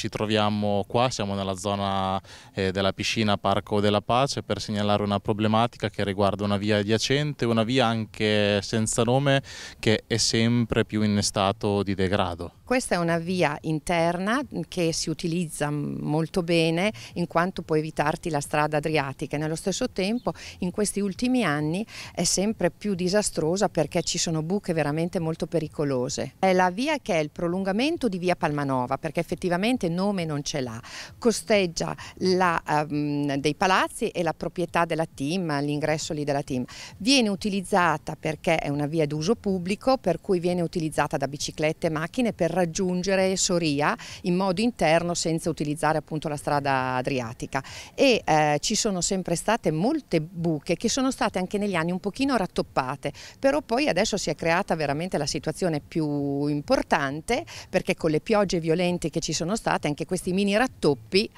ci troviamo qua, siamo nella zona eh, della piscina Parco della Pace per segnalare una problematica che riguarda una via adiacente, una via anche senza nome che è sempre più in stato di degrado. Questa è una via interna che si utilizza molto bene in quanto può evitarti la strada adriatica e nello stesso tempo in questi ultimi anni è sempre più disastrosa perché ci sono buche veramente molto pericolose. È la via che è il prolungamento di via Palmanova perché effettivamente nome non ce l'ha, costeggia la, um, dei palazzi e la proprietà della team, l'ingresso lì della team. Viene utilizzata perché è una via d'uso pubblico, per cui viene utilizzata da biciclette e macchine per raggiungere Soria in modo interno senza utilizzare appunto la strada adriatica e eh, ci sono sempre state molte buche che sono state anche negli anni un pochino rattoppate, però poi adesso si è creata veramente la situazione più importante perché con le piogge violente che ci sono state state, anche questi mini rattoppi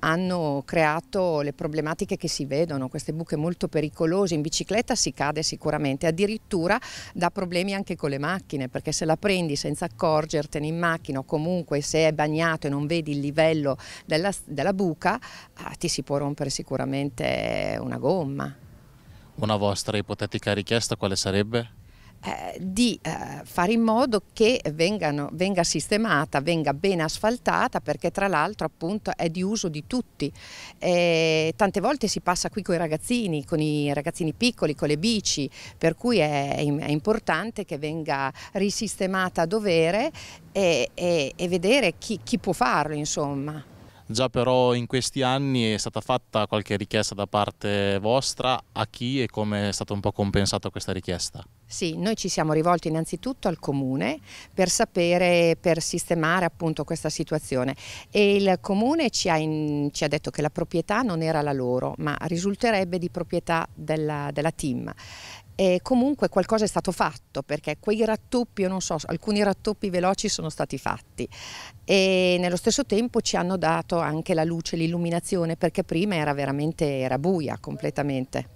hanno creato le problematiche che si vedono, queste buche molto pericolose, in bicicletta si cade sicuramente, addirittura dà problemi anche con le macchine, perché se la prendi senza accorgertene in macchina o comunque se è bagnato e non vedi il livello della, della buca, ah, ti si può rompere sicuramente una gomma. Una vostra ipotetica richiesta quale sarebbe? Eh, di eh, fare in modo che vengano, venga sistemata, venga ben asfaltata perché tra l'altro appunto è di uso di tutti. Eh, tante volte si passa qui con i ragazzini, con i ragazzini piccoli, con le bici, per cui è, è importante che venga risistemata a dovere e, e, e vedere chi, chi può farlo insomma. Già però in questi anni è stata fatta qualche richiesta da parte vostra a chi e come è stata un po' compensata questa richiesta? Sì, noi ci siamo rivolti innanzitutto al comune per sapere, per sistemare appunto questa situazione e il comune ci ha, in, ci ha detto che la proprietà non era la loro ma risulterebbe di proprietà della, della team e comunque qualcosa è stato fatto perché quei rattoppi, non so, alcuni rattoppi veloci sono stati fatti e nello stesso tempo ci hanno dato anche la luce, l'illuminazione perché prima era veramente era buia completamente.